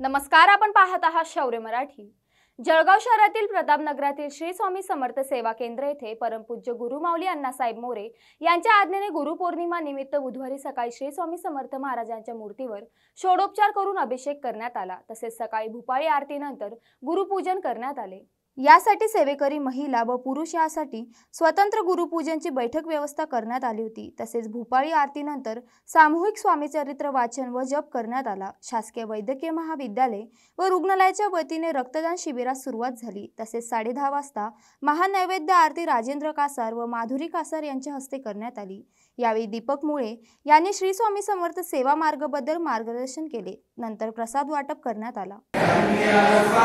नमस्कार आपण पाहत आहात शौर्य मराठी जळगाव शहरातील नगरातील श्री स्वामी समर्थ सेवा केंद्र येथे परमपूज्य गुरुमाऊली अण्णासाहेब मोरे यांच्या आज्ञेने गुरुपौर्णिमा निमित्त बुधवारी सकाळी श्री स्वामी समर्थ महाराजांच्या मूर्तीवर षोडोपचार करून अभिषेक करण्यात आला तसेच सकाळी भुपाळी आरतीनंतर गुरुपूजन करण्यात आले यासाठी सेवेकरी महिला व पुरुष यासाठी स्वतंत्र गुरुपूजनची बैठक व्यवस्था करण्यात आली होती तसेच भूपाळी आरतीनंतर सामूहिक स्वामीचरित्र वाचन व जप करण्यात आला शासकीय वैद्यकीय महाविद्यालय व रुग्णालयाच्या वतीने रक्तदान शिबिरास सुरुवात झाली तसेच साडेदहा वाजता महानैवेद्य आरती राजेंद्र कासार व माधुरी कासार यांच्या हस्ते करण्यात आली यावेळी दीपक मुळे यांनी श्री स्वामी समर्थ सेवा मार्गाबद्दल मार्गदर्शन केले नंतर प्रसाद वाटप करण्यात आला